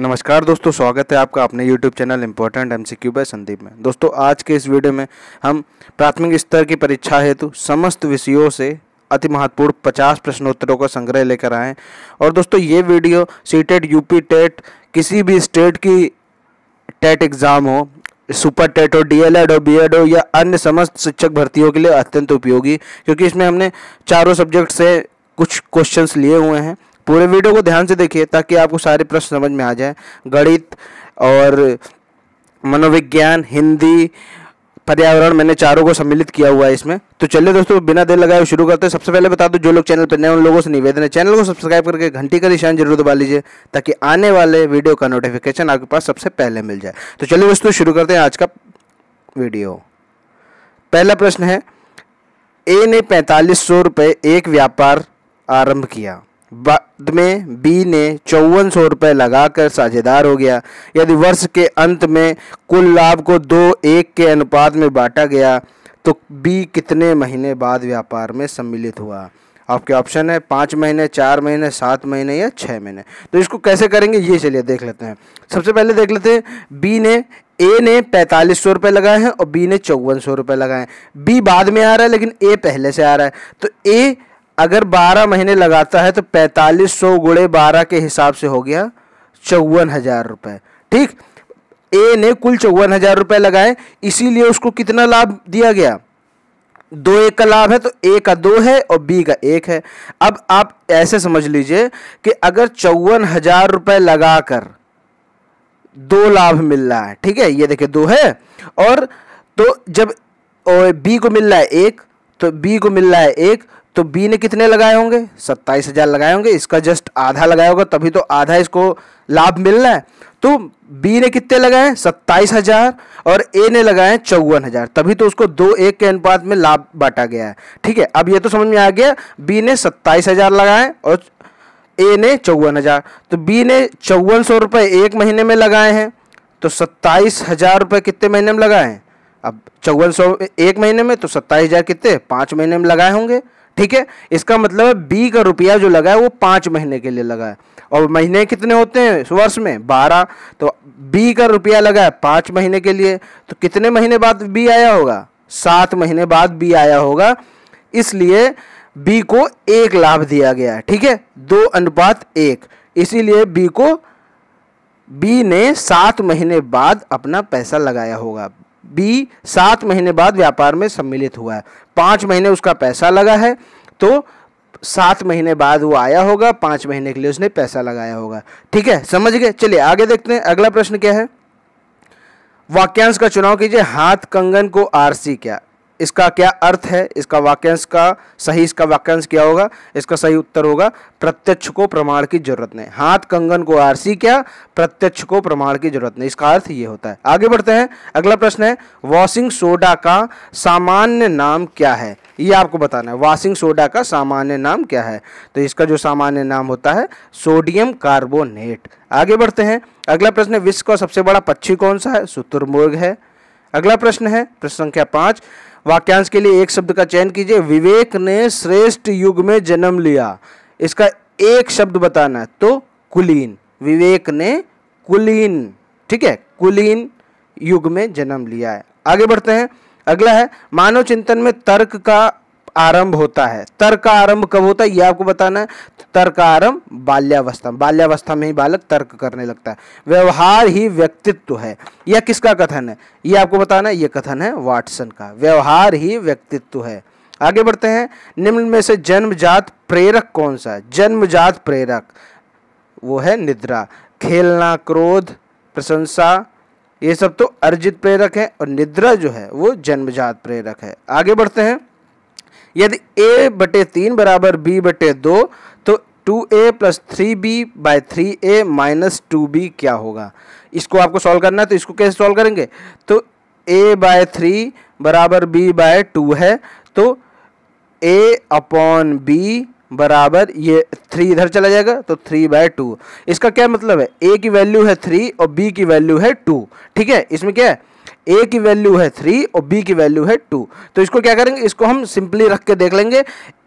नमस्कार दोस्तों स्वागत है आपका अपने YouTube channel important M C Q by Sandeep में दोस्तों आज के इस वीडियो में हम प्राथमिक स्तर की परीक्षा हेतु समस्त विषयों से अति महत्वपूर्ण 50 प्रश्नोत्तरों का संग्रह लेकर आए और दोस्तों ये वीडियो सीटेट यूपी टेट किसी भी स्टेट की टेट एग्ज़ाम हो सुपर टेट हो एड हो एड हो या अन्य समस्त शिक्षक भर्तियों के लिए अत्यंत उपयोगी क्योंकि इसमें हमने चारों सब्जेक्ट से कुछ क्वेश्चंस लिए हुए हैं पूरे वीडियो को ध्यान से देखिए ताकि आपको सारे प्रश्न समझ में आ जाए गणित और मनोविज्ञान हिंदी पर्यावरण मैंने चारों को सम्मिलित किया हुआ है इसमें तो चलिए दोस्तों बिना देर लगाए शुरू करते हैं सबसे पहले बता दूं जो लोग चैनल पर नए उन लोगों से निवेदन है चैनल को सब्सक्राइब करके घंटी का निशान जरूर दबा लीजिए ताकि आने वाले वीडियो का नोटिफिकेशन आपके पास सबसे पहले मिल जाए तो चलिए दोस्तों शुरू करते हैं आज का वीडियो पहला प्रश्न है ए ने पैंतालीस सौ रुपये एक व्यापार आरंभ किया बाद में बी ने चौवन सौ रुपये लगाकर साझेदार हो गया यदि वर्ष के अंत में कुल लाभ को दो एक के अनुपात में बांटा गया तो बी कितने महीने बाद व्यापार में सम्मिलित हुआ आपके ऑप्शन है पाँच महीने चार महीने सात महीने या छः महीने तो इसको कैसे करेंगे ये चलिए देख लेते हैं सबसे पहले देख लेते हैं बी ने ए ने पैंतालीस सौ रुपये लगाए हैं और बी ने चौवन सौ रुपये लगाए हैं बी बाद में आ रहा है लेकिन ए पहले से आ रहा है तो ए अगर 12 महीने लगाता है तो पैंतालीस सौ गुड़े बारह के हिसाब से हो गया चौवन हजार रुपये ठीक ए ने कुल चौवन हजार रुपये लगाए इसीलिए उसको कितना लाभ दिया गया दो एक का लाभ है तो ए का दो है और बी का एक है अब आप ऐसे समझ लीजिए कि अगर चौवन हजार रुपये लगा कर दो लाभ मिल रहा है ठीक है ये देखिए दो है और तो जब बी को मिल रहा है एक तो बी को मिल रहा है एक तो बी ने कितने लगाए होंगे सत्ताईस हजार लगाए होंगे इसका जस्ट आधा लगाया होगा तभी तो आधा इसको लाभ मिलना है तो बी ने कितने लगाए सत्ताईस हजार और ए ने लगाए चौवन हजार तभी तो उसको दो एक के अनुपात में लाभ बांटा गया है ठीक है अब ये तो समझ में आ गया बी ने सत्ताईस हजार लगाए और ए ने चौवन हजार तो बी ने चौवन सौ रुपये एक महीने में लगाए हैं तो सत्ताईस हजार रुपये कितने महीने में लगाए हैं अब चौवन सौ एक महीने में तो सत्ताईस हजार कितने पाँच महीने में लगाए होंगे ठीक है इसका मतलब बी का रुपया जो लगा है वो पाँच महीने के लिए लगा है और महीने कितने होते हैं वर्ष में बारह तो बी का रुपया लगा है पाँच महीने के लिए तो कितने महीने बाद बी आया होगा सात महीने बाद बी आया होगा इसलिए बी को एक लाभ दिया गया है ठीक है दो अनुपात एक इसीलिए बी को बी ने सात महीने बाद अपना पैसा लगाया होगा भी सात महीने बाद व्यापार में सम्मिलित हुआ है पाँच महीने उसका पैसा लगा है तो सात महीने बाद वो आया होगा पाँच महीने के लिए उसने पैसा लगाया होगा ठीक है समझ गए चलिए आगे देखते हैं अगला प्रश्न क्या है वाक्यांश का चुनाव कीजिए हाथ कंगन को आरसी क्या इसका क्या अर्थ है इसका वाक्यांश का सही इसका वाक्यांश क्या होगा इसका सही उत्तर होगा प्रत्यक्ष को प्रमाण की जरूरत नहीं हाथ कंगन को आरसी क्या प्रत्यक्ष को प्रमाण की जरूरत नहीं इसका अर्थ ये होता है आगे बढ़ते हैं अगला प्रश्न है वॉशिंग सोडा का सामान्य नाम क्या है ये आपको बताना है वॉशिंग सोडा का सामान्य नाम क्या है तो इसका जो सामान्य नाम होता है सोडियम कार्बोनेट आगे बढ़ते हैं अगला प्रश्न है विश्व का सबसे बड़ा पक्षी कौन सा है शुतुरमुर्ग है अगला प्रश्न है प्रश्न संख्या पांच वाक्यांश के लिए एक शब्द का चयन कीजिए विवेक ने श्रेष्ठ युग में जन्म लिया इसका एक शब्द बताना है तो कुलीन विवेक ने कुलीन ठीक है कुलीन युग में जन्म लिया है आगे बढ़ते हैं अगला है मानव चिंतन में तर्क का आरंभ होता है तर्क का आरंभ कब होता है ये आपको बताना है तर्क का आरंभ बाल्यावस्था बाल्यावस्था में ही बालक तर्क करने लगता है व्यवहार ही व्यक्तित्व है यह किसका कथन है ये आपको बताना है ये कथन है वाटसन का व्यवहार ही व्यक्तित्व है आगे बढ़ते हैं निम्न में से जन्मजात प्रेरक कौन सा है जन्मजात प्रेरक वो है निद्रा खेलना क्रोध प्रशंसा ये सब तो अर्जित प्रेरक है और निद्रा जो है वो जन्मजात प्रेरक है आगे बढ़ते हैं यदि a बटे तीन बराबर b बटे दो तो two A plus three B by three A minus two B क्या होगा इसको आपको सॉल्व करना है तो इसको कैसे सॉल्व करेंगे तो ए बाय थ्री बराबर बी बाय टू है तो ए अपॉन बी बराबर ये थ्री इधर चला जाएगा तो थ्री बाय टू इसका क्या मतलब है ए की वैल्यू है थ्री और बी की वैल्यू है टू ठीक है इसमें क्या है ए की वैल्यू है थ्री और बी की वैल्यू है टू तो इसको क्या करेंगे इसको हम सिंपली रख के देख लेंगे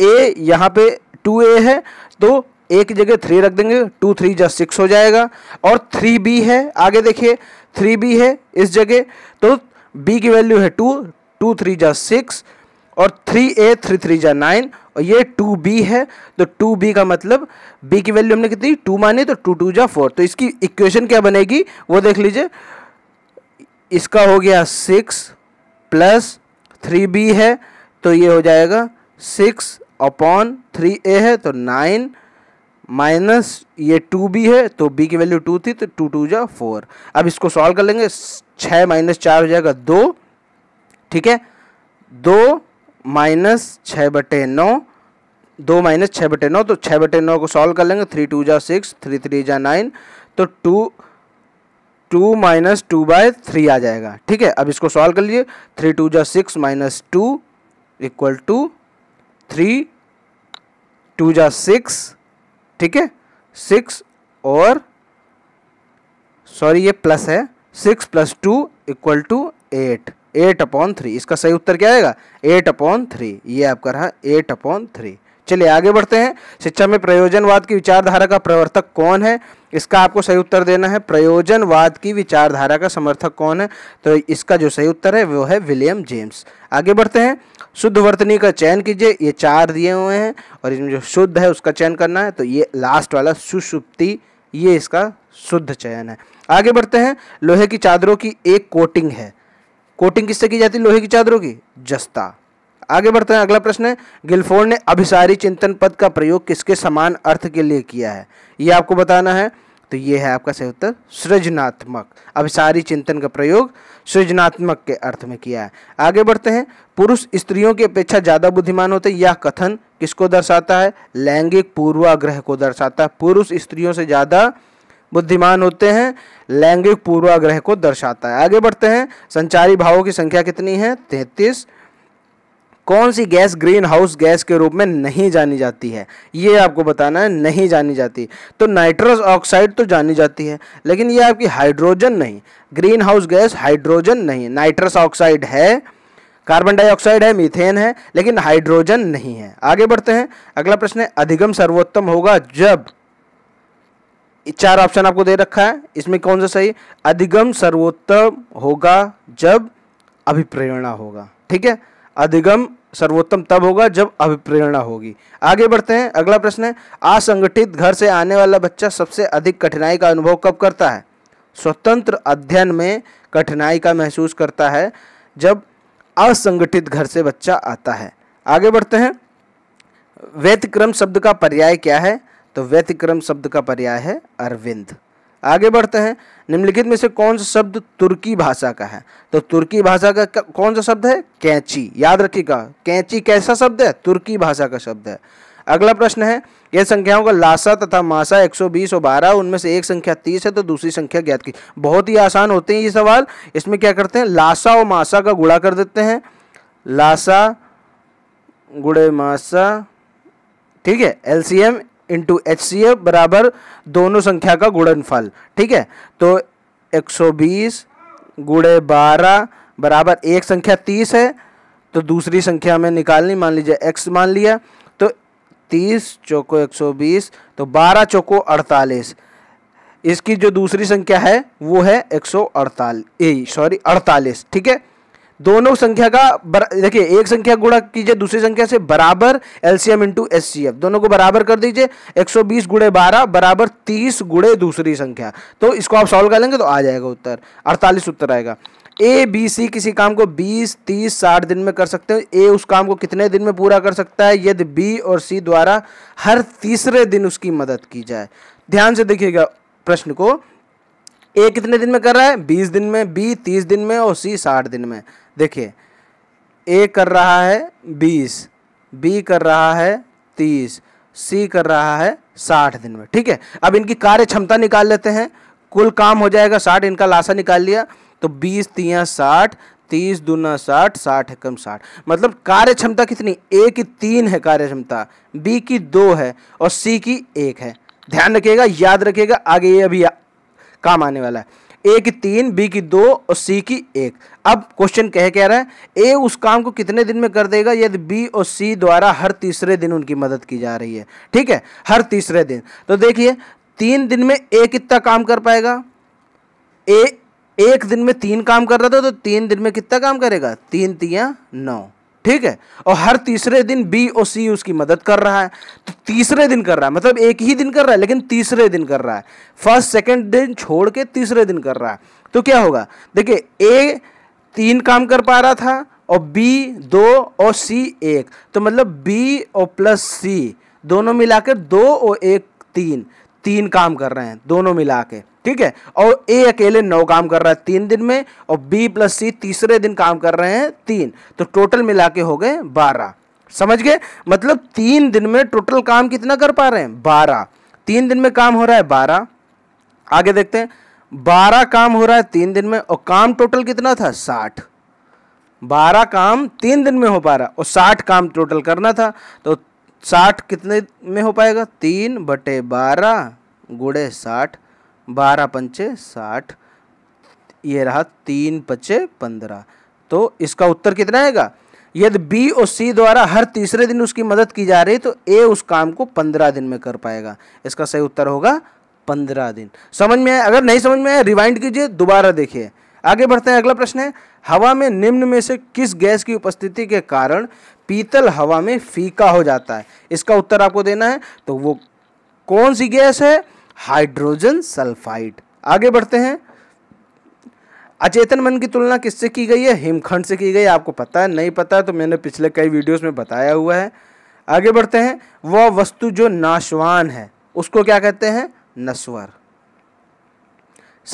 ए यहाँ पे टू ए है तो ए की जगह थ्री रख देंगे टू थ्री जस्ट सिक्स हो जाएगा और थ्री बी है आगे देखिए थ्री बी है इस जगह तो बी की वैल्यू है टू टू थ्री जा सिक्स और थ्री ए थ्री थ्री जा नाइन और ये टू बी है तो टू बी का मतलब बी की वैल्यू हमने कितनी टू माने तो टू टू जा फोर तो इसकी इक्वेशन क्या बनेगी वो देख लीजिए इसका हो गया सिक्स प्लस थ्री बी है तो ये हो जाएगा सिक्स अपॉन थ्री ए है तो नाइन माइनस ये टू बी है तो बी की वैल्यू टू थी तो टू टू जा फोर अब इसको सॉल्व कर लेंगे छः माइनस चार हो जाएगा दो ठीक है दो माइनस छः बटे नौ दो माइनस छः बटे नौ तो छः बटे नौ को सॉल्व कर लेंगे थ्री टू जा सिक्स थ्री थ्री जा नाइन तो two two minus two by three आ जाएगा ठीक है अब इसको सॉल्व कर लीजिए थ्री टू जा six minus two equal to three two जा सिक्स ठीक है सिक्स और सॉरी ये प्लस है six plus two equal to eight eight upon three इसका सही उत्तर क्या आएगा एट अपॉन थ्री ये आपका रहा एट अपॉन थ्री चलिए आगे बढ़ते हैं शिक्षा में प्रयोजनवाद की विचारधारा का प्रवर्तक कौन है इसका आपको सही उत्तर देना है प्रयोजनवाद की विचारधारा का समर्थक कौन है तो इसका जो सही उत्तर है वो है विलियम जेम्स आगे बढ़ते हैं शुद्ध वर्तनी का चयन कीजिए ये चार दिए हुए हैं और इसमें जो शुद्ध है उसका चयन करना है तो ये लास्ट वाला सुषुप्ति ये इसका शुद्ध चयन है आगे बढ़ते हैं लोहे की चादरों की एक कोटिंग है कोटिंग किससे की जाती है लोहे की चादरों की जस्ता आगे बढ़ते हैं अगला प्रश्न है गिलफोर्ड ने अभिसारी चिंतन पद का प्रयोग किसके समान अर्थ के लिए किया है ये आपको बताना है तो ये है आपका सही उत्तर सृजनात्मक अभिसारी चिंतन का प्रयोग सृजनात्मक के अर्थ में किया है आगे बढ़ते हैं पुरुष स्त्रियों की अपेक्षा ज़्यादा बुद्धिमान होते यह कथन किसको दर्शाता है लैंगिक पूर्वाग्रह को दर्शाता है पुरुष स्त्रियों से ज़्यादा बुद्धिमान होते हैं लैंगिक पूर्वाग्रह को दर्शाता है आगे बढ़ते हैं संचारी भावों की संख्या कितनी है तैंतीस कौन सी गैस ग्रीन हाउस गैस के रूप में नहीं जानी जाती है ये आपको बताना है नहीं जानी जाती तो नाइट्रस ऑक्साइड तो जानी जाती है लेकिन ये आपकी हाइड्रोजन नहीं ग्रीन हाउस गैस हाइड्रोजन नहीं नाइट्रस ऑक्साइड है कार्बन डाइऑक्साइड है मीथेन है लेकिन हाइड्रोजन नहीं है आगे बढ़ते हैं अगला प्रश्न है अधिगम सर्वोत्तम होगा जब चार ऑप्शन आपको दे रखा है इसमें कौन सा सही अधिगम सर्वोत्तम होगा जब अभिप्रेरणा होगा ठीक है अधिगम सर्वोत्तम तब होगा जब अभिप्रेरणा होगी आगे बढ़ते हैं अगला प्रश्न है असंगठित घर से आने वाला बच्चा सबसे अधिक कठिनाई का अनुभव कब करता है स्वतंत्र अध्ययन में कठिनाई का महसूस करता है जब असंगठित घर से बच्चा आता है आगे बढ़ते हैं व्यतिक्रम शब्द का पर्याय क्या है तो व्यतिक्रम शब्द का पर्याय है अरविंद आगे बढ़ते हैं निम्नलिखित में से कौन सा शब्द तुर्की भाषा का है तो तुर्की भाषा का कौन सा शब्द है कैंची याद रखिएगा कैंची कैसा शब्द है तुर्की भाषा का शब्द है अगला प्रश्न है यह संख्याओं का लाशा तथा मासा 120 और 12 उनमें से एक संख्या 30 है तो दूसरी संख्या ज्ञात की बहुत ही आसान होते हैं ये सवाल इसमें क्या करते हैं लाशा और मासा का गुड़ा कर देते हैं लाशा गुड़े मासा ठीक है L C M into H C F बराबर दोनों संख्या का गुणनफल ठीक है तो 120 गुड़े बारह बराबर एक संख्या तीस है तो दूसरी संख्या में निकालनी मान लीजिए एक्स मान लिया तो तीस चौको एक सौ बीस तो बारह चौको अड़तालीस इसकी जो दूसरी संख्या है वो है एक सौ अड़तालीस सॉरी अड़तालीस ठीक है दोनों संख्या का देखिए एक संख्या गुणा कीजिए दूसरी संख्या से बराबर एलसीएम इंटू एस दोनों को बराबर कर दीजिए 120 गुड़े बारह बराबर तीस गुड़े दूसरी संख्या तो इसको आप सॉल्व कर लेंगे तो आ जाएगा उत्तर 48 उत्तर आएगा ए बी सी किसी काम को 20, 30, 60 दिन में कर सकते हैं ए उस काम को कितने दिन में पूरा कर सकता है यदि बी और सी द्वारा हर तीसरे दिन उसकी मदद की जाए ध्यान से देखिएगा प्रश्न को ए कितने दिन में कर रहा है 20 दिन में बी 30 दिन में और सी 60 दिन में देखिए ए कर रहा है बीस बी कर रहा है तीस सी कर रहा है साठ दिन में ठीक है अब इनकी कार्य क्षमता निकाल लेते हैं कुल काम हो जाएगा साठ इनका लाशा निकाल लिया तो बीस तिया साठ तीस दूना साठ साठ एकम साठ मतलब कार्य क्षमता कितनी ए की तीन है कार्य क्षमता बी की दो है और सी की एक है ध्यान रखिएगा याद रखिएगा आगे ये अभी काम आने वाला है ए की तीन बी की दो और सी की एक अब क्वेश्चन कह कह रहा है ए उस काम को कितने दिन में कर देगा यदि बी और सी द्वारा हर तीसरे दिन उनकी मदद की जा रही है ठीक है हर तीसरे दिन तो देखिए तीन दिन में ए कितना काम कर पाएगा ए एक दिन में तीन काम कर रहा था तो तीन दिन में कितना काम करेगा तीन तिया नौ ठीक है और हर तीसरे दिन बी और सी उसकी मदद कर रहा है तो तीसरे दिन कर रहा है मतलब एक ही दिन कर रहा है लेकिन तीसरे दिन कर रहा है फर्स्ट सेकंड दिन छोड़ के तीसरे दिन कर रहा है तो क्या होगा देखिए ए तीन काम कर पा रहा था और बी दो और सी एक तो मतलब बी और प्लस सी दोनों मिलाकर दो और एक तीन तीन काम कर रहे हैं दोनों मिला के ठीक है और ए अकेले नौ काम कर रहा है तीन दिन में और बी प्लस सी तीसरे दिन काम कर रहे हैं तीन तो टोटल मिला के हो गए बारह समझ गए मतलब तीन दिन में टोटल काम कितना कर पा रहे हैं बारह तीन दिन में काम हो रहा है बारह आगे देखते हैं बारह काम हो रहा है तीन दिन में और काम टोटल कितना था साठ बारह काम तीन दिन में हो पा रहा और साठ काम टोटल करना था तो साठ कितने में हो पाएगा तीन बटे बारह गुड़े साठ बारह पंचे साठ ये रहा तीन पचे पंद्रह तो इसका उत्तर कितना आएगा यदि बी और सी द्वारा हर तीसरे दिन उसकी मदद की जा रही तो ए उस काम को पंद्रह दिन में कर पाएगा इसका सही उत्तर होगा पंद्रह दिन समझ में आया अगर नहीं समझ में आया रिवाइंड कीजिए दोबारा देखिए आगे बढ़ते हैं अगला प्रश्न है हवा में निम्न में से किस गैस की उपस्थिति के कारण पीतल हवा में फीका हो जाता है इसका उत्तर आपको देना है तो वो कौन सी गैस है हाइड्रोजन सल्फाइड आगे बढ़ते हैं अचेतन मन की तुलना किससे की गई है हिमखंड से की गई है आपको पता है नहीं पता है तो मैंने पिछले कई वीडियोस में बताया हुआ है आगे बढ़ते हैं वह वस्तु जो नाशवान है उसको क्या कहते हैं नस्वर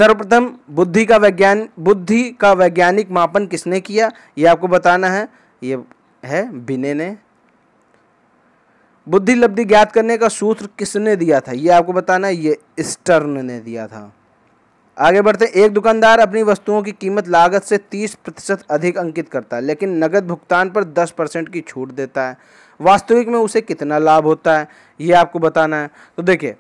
सर्वप्रथम बुद्धि का वैज्ञानिक बुद्धि का वैज्ञानिक मापन किसने किया ये आपको बताना है ये है बिने ने बुद्धि लब्धि ज्ञात करने का सूत्र किसने दिया था ये आपको बताना है ये स्टर्न ने दिया था आगे बढ़ते एक दुकानदार अपनी वस्तुओं की कीमत लागत से 30 प्रतिशत अधिक अंकित करता है लेकिन नगद भुगतान पर 10 परसेंट की छूट देता है वास्तविक में उसे कितना लाभ होता है ये आपको बताना है तो देखिए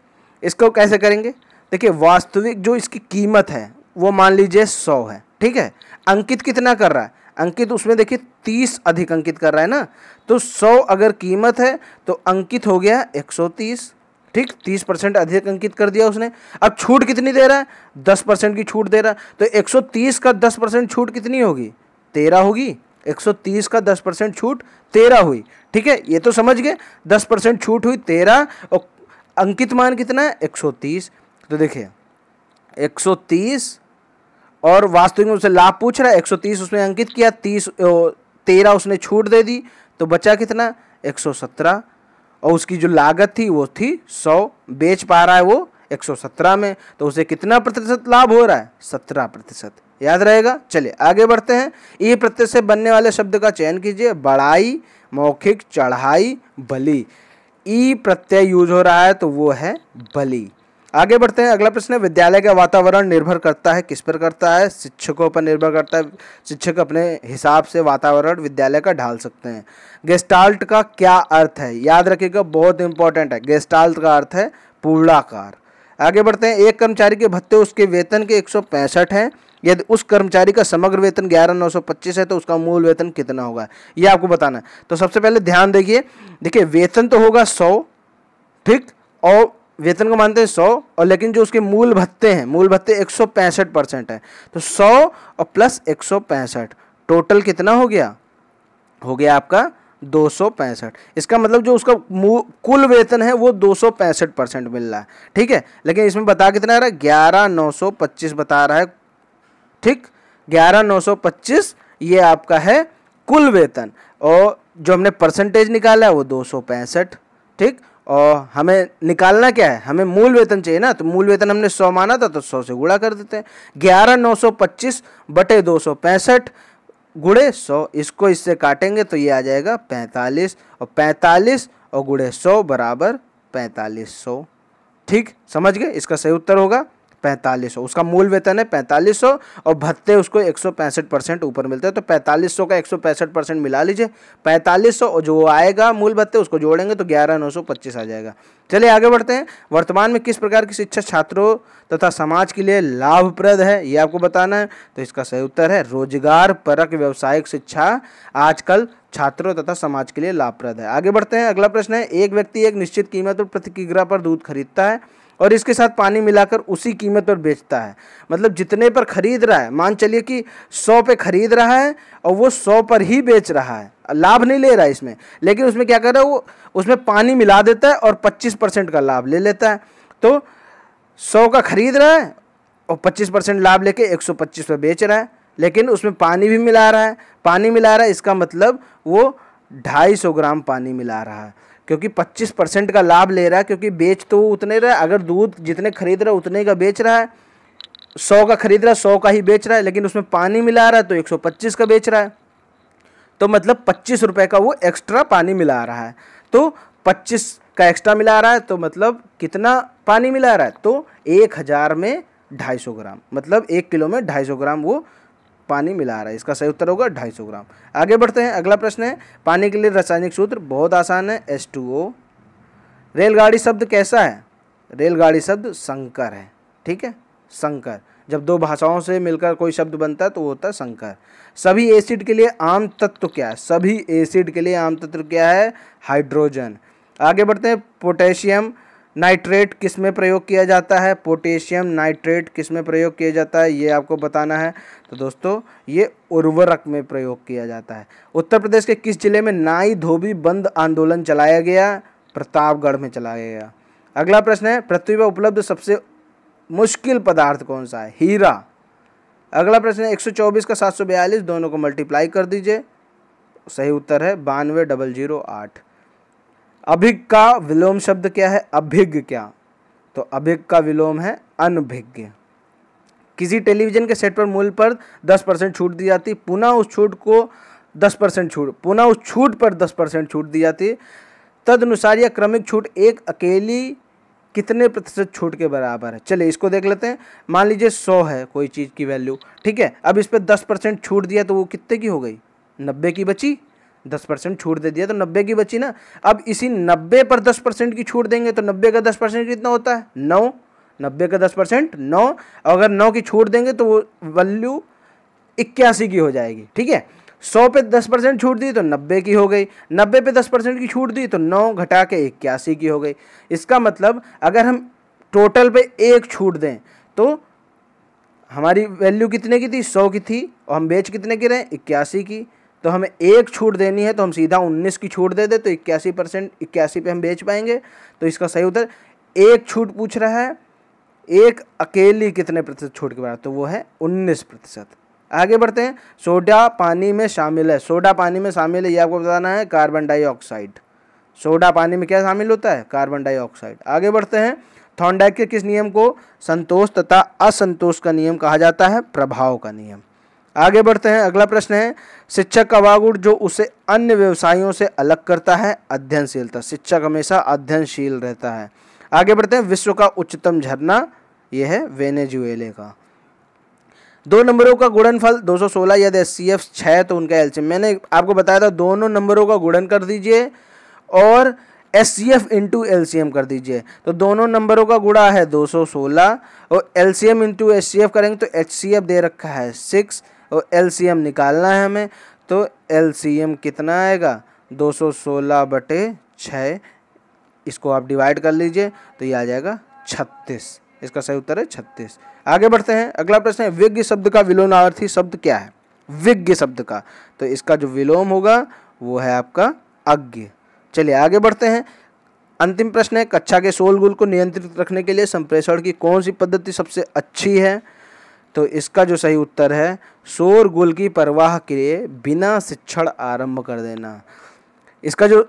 इसको कैसे करेंगे देखिए वास्तविक जो इसकी कीमत है वो मान लीजिए सौ है ठीक है अंकित कितना कर रहा है अंकित उसमें देखिए तीस अधिक अंकित कर रहा है ना तो सौ अगर कीमत है तो अंकित हो गया एक सौ तीस ठीक तीस परसेंट अधिक अंकित कर दिया उसने अब छूट कितनी दे रहा है दस परसेंट की छूट दे रहा है तो एक सौ तीस का दस परसेंट छूट कितनी होगी तेरह होगी एक सौ तीस का दस परसेंट छूट तेरह हुई ठीक है ये तो समझ गए दस परसेंट छूट हुई तेरह और अंकित मान कितना है एक सौ तीस तो देखिए एक सौ तीस और वास्तविक में उसे लाभ पूछ रहा है तीस उसने अंकित किया तीस तेरह उसने छूट दे दी तो बचा कितना सत्रह और उसकी जो लागत थी वो थी सौ बेच पा रहा है वो 117 में तो उसे कितना प्रतिशत लाभ हो रहा है 17 प्रतिशत याद रहेगा चलिए आगे बढ़ते हैं ई प्रत्यय से बनने वाले शब्द का चयन कीजिए बढ़ाई मौखिक चढ़ाई बली ई प्रत्यय यूज हो रहा है तो वो है बली आगे बढ़ते हैं अगला प्रश्न है विद्यालय का वातावरण निर्भर करता है किस पर करता है शिक्षकों पर निर्भर करता है शिक्षक अपने हिसाब से वातावरण विद्यालय का ढाल सकते हैं गेस्टाल्ट का क्या अर्थ है याद रखिएगा बहुत इंपॉर्टेंट है गेस्टाल्ट का अर्थ है पूर्णाकार आगे बढ़ते हैं एक कर्मचारी के भत्ते उसके वेतन के एक हैं यदि उस कर्मचारी का समग्र वेतन ग्यारह नौ सौ पच्चीस है तो उसका मूल वेतन कितना होगा ये आपको बताना है तो सबसे पहले ध्यान देखिए देखिए वेतन तो होगा सौ ठीक और वेतन को मानते हैं सौ और लेकिन जो उसके मूल भत्ते हैं मूल भत्ते एक सौ पैंसठ परसेंट है तो सौ और प्लस एक सौ पैंसठ टोटल कितना हो गया हो गया आपका दो सौ पैंसठ इसका मतलब जो उसका कुल वेतन है वो दो सौ पैंसठ परसेंट मिल रहा है ठीक है लेकिन इसमें बता कितना आ रहा है ग्यारह नौ सौ पच्चीस बता रहा है ठीक ग्यारह नौ सौ पच्चीस ये आपका है कुल वेतन और जो हमने परसेंटेज निकाला है वो दो सौ पैंसठ ठीक और हमें निकालना क्या है हमें मूल वेतन चाहिए ना तो मूल वेतन हमने सौ माना था तो सौ से गुणा कर देते हैं ग्यारह नौ सौ पच्चीस बटे दो सौ पैंसठ गुड़े सौ इसको इससे काटेंगे तो ये आ जाएगा पैंतालीस और पैंतालीस और गुड़े सौ बराबर पैंतालीस सौ ठीक समझ गए इसका सही उत्तर होगा पैंतालीस सौ उसका मूल वेतन है पैंतालीस सौ और भत्ते उसको एक सौ पैंसठ परसेंट ऊपर मिलता है तो पैंतालीस सौ का एक सौ पैंसठ परसेंट मिला लीजिए पैंतालीस सौ जो आएगा मूल भत्ते उसको जोड़ेंगे तो ग्यारह नौ सौ पच्चीस आ जाएगा चलिए आगे बढ़ते हैं वर्तमान में किस प्रकार की शिक्षा छात्रों तथा समाज के लिए लाभप्रद है ये आपको बताना है तो इसका सही उत्तर है रोजगार परक व्यावसायिक शिक्षा आजकल छात्रों तथा समाज के लिए लाभप्रद है आगे बढ़ते हैं अगला प्रश्न है एक व्यक्ति एक निश्चित कीमत पर प्रति पर दूध खरीदता है और इसके साथ पानी मिलाकर उसी कीमत पर बेचता है मतलब जितने पर ख़रीद रहा है मान चलिए कि सौ पे ख़रीद रहा है और वो सौ पर ही बेच रहा है लाभ नहीं ले रहा है इसमें लेकिन उसमें क्या कर रहा है वो उसमें पानी मिला देता है और पच्चीस परसेंट का लाभ ले लेता है तो सौ का ख़रीद रहा है और पच्चीस परसेंट लाभ लेके एक सौ पच्चीस पर बेच रहा है लेकिन उसमें पानी भी मिला रहा है पानी मिला रहा है इसका मतलब वो ढाई सौ ग्राम पानी मिला रहा है क्योंकि 25 परसेंट का लाभ ले रहा है क्योंकि बेच तो उतने रहा है अगर दूध जितने खरीद रहा है उतने का बेच रहा है सौ का खरीद रहा है सौ का ही बेच रहा है लेकिन उसमें पानी मिला रहा है तो एक सौ पच्चीस का बेच रहा है तो मतलब पच्चीस रुपये का वो एक्स्ट्रा पानी मिला रहा है तो पच्चीस का एक्स्ट्रा मिला रहा है तो मतलब कितना पानी मिला रहा है तो एक हज़ार में ढाई सौ ग्राम मतलब एक किलो में ढाई सौ ग्राम वो पानी मिला रहा है इसका सही उत्तर होगा ढाई ग्राम आगे बढ़ते हैं अगला प्रश्न है पानी के लिए रासायनिक सूत्र बहुत आसान है एस रेलगाड़ी शब्द कैसा है रेलगाड़ी शब्द संकर है ठीक है संकर जब दो भाषाओं से मिलकर कोई शब्द बनता है तो वो होता है संकर सभी एसिड के लिए आम तत्व क्या है सभी एसिड के लिए आम तत्व क्या है हाइड्रोजन आगे बढ़ते हैं पोटेशियम नाइट्रेट किस में प्रयोग किया जाता है पोटेशियम नाइट्रेट किस में प्रयोग किया जाता है ये आपको बताना है तो दोस्तों ये उर्वरक में प्रयोग किया जाता है उत्तर प्रदेश के किस जिले में नाई धोबी बंद आंदोलन चलाया गया प्रतापगढ़ में चलाया गया अगला प्रश्न है पृथ्वी पर उपलब्ध सबसे मुश्किल पदार्थ कौन सा है हीरा अगला प्रश्न है चौबीस का बयालीस दोनों को मल्टीप्लाई कर दीजिए सही उत्तर है बानवे डबल जीरो आठ अभिग का विलोम शब्द क्या है अभिज्ञ क्या तो अभिग का विलोम है अनभिज्ञ किसी टेलीविजन के सेट पर मूल्य पर दस परसेंट छूट दी जाती पुनः उस छूट को दस परसेंट छूट पुनः उस छूट पर दस परसेंट छूट दी जाती तदनुसार यह क्रमिक छूट एक अकेली कितने प्रतिशत छूट के बराबर है चलिए इसको देख लेते हैं मान लीजिए सौ है कोई चीज़ की वैल्यू ठीक है अब इस पर दस परसेंट छूट दिया तो वो कितने की हो गई नब्बे की बची दस परसेंट छूट दे दिया तो नब्बे की बची ना अब इसी नब्बे पर दस परसेंट की छूट देंगे तो नब्बे का दस परसेंट कितना होता है नौ नब्बे का दस परसेंट नौ अगर नौ की छूट देंगे तो वो वैल्यू इक्यासी की हो जाएगी ठीक है सौ पे दस परसेंट छूट दी तो नब्बे की हो गई नब्बे पे दस परसेंट की छूट दी तो नौ घटा के इक्यासी की हो गई इसका मतलब अगर हम टोटल पे एक छूट दें तो हमारी वैल्यू कितने की थी सौ की थी और हम बेच कितने की रहे इक्यासी की तो हमें एक छूट देनी है तो हम सीधा उन्नीस की छूट दे दे तो इक्यासी परसेंट इक्यासी पर हम बेच पाएंगे तो इसका सही उत्तर एक छूट पूछ रहा है एक अकेली कितने प्रतिशत छूट के बाद तो वो है उन्नीस प्रतिशत आगे बढ़ते हैं सोडा पानी में शामिल है सोडा पानी में शामिल है ये आपको बताना है कार्बन डाइऑक्साइड सोडा पानी में क्या शामिल होता है कार्बन डाइऑक्साइड आगे बढ़ते हैं थॉन्डाइक के किस नियम को संतोष तथा असंतोष का नियम कहा जाता है प्रभाव का नियम आगे बढ़ते हैं अगला प्रश्न है शिक्षक का वागुण जो उसे अन्य व्यवसायों से अलग करता है अध्ययनशीलता शिक्षक हमेशा अध्ययनशील रहता है आगे बढ़ते हैं विश्व का उच्चतम झरना यह है वेनेजुएले का दो नंबरों का गुणनफल 216 यदि एस सी एफ छः तो उनका एल मैंने आपको बताया था दोनों नंबरों का गुणन कर दीजिए और एस सी एफ इंटू कर दीजिए तो दोनों नंबरों का गुड़ा है 216 और L into S C F करेंगे तो एच सी एफ दे रखा है सिक्स और एल निकालना है हमें तो एल कितना आएगा 216 बटे छ इसको आप डिवाइड कर लीजिए तो ये आ जाएगा 36 इसका सही उत्तर है 36 आगे बढ़ते हैं अगला प्रश्न है विज्ञ शब्द का विलोमार्थी शब्द क्या है विज्ञ शब्द का तो इसका जो विलोम होगा वो है आपका अज्ञ चलिए आगे बढ़ते हैं अंतिम प्रश्न है कक्षा के सोलगुल को नियंत्रित रखने के लिए संप्रेषण की कौन सी पद्धति सबसे अच्छी है तो इसका जो सही उत्तर है शोरगुल की परवाह के लिए बिना शिक्षण आरंभ कर देना इसका जो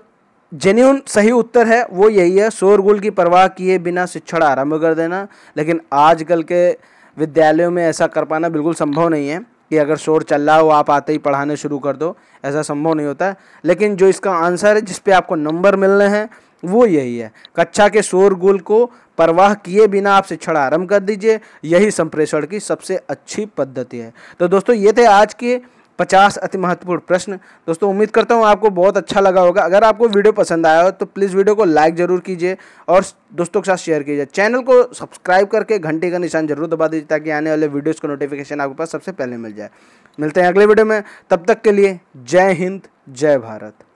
जेन्यून सही उत्तर है वो यही है शोरगुल की परवाह किए बिना शिक्षण आरंभ कर देना लेकिन आजकल के विद्यालयों में ऐसा कर पाना बिल्कुल संभव नहीं है कि अगर शोर चल रहा हो आप आते ही पढ़ाने शुरू कर दो ऐसा संभव नहीं होता है लेकिन जो इसका आंसर है जिस पे आपको नंबर मिलने हैं वो यही है कक्षा के शोरगुल को परवाह किए बिना आप शिक्षण आरंभ कर दीजिए यही संप्रेषण की सबसे अच्छी पद्धति है तो दोस्तों ये थे आज के पचास अति महत्वपूर्ण प्रश्न दोस्तों उम्मीद करता हूँ आपको बहुत अच्छा लगा होगा अगर आपको वीडियो पसंद आया हो तो प्लीज़ वीडियो को लाइक जरूर कीजिए और दोस्तों के साथ शेयर कीजिए चैनल को सब्सक्राइब करके घंटे का निशान जरूर दबा दीजिए ताकि आने वाले वीडियोज़ का नोटिफिकेशन आपके पास सबसे पहले मिल जाए मिलते हैं अगले वीडियो में तब तक के लिए जय हिंद जय भारत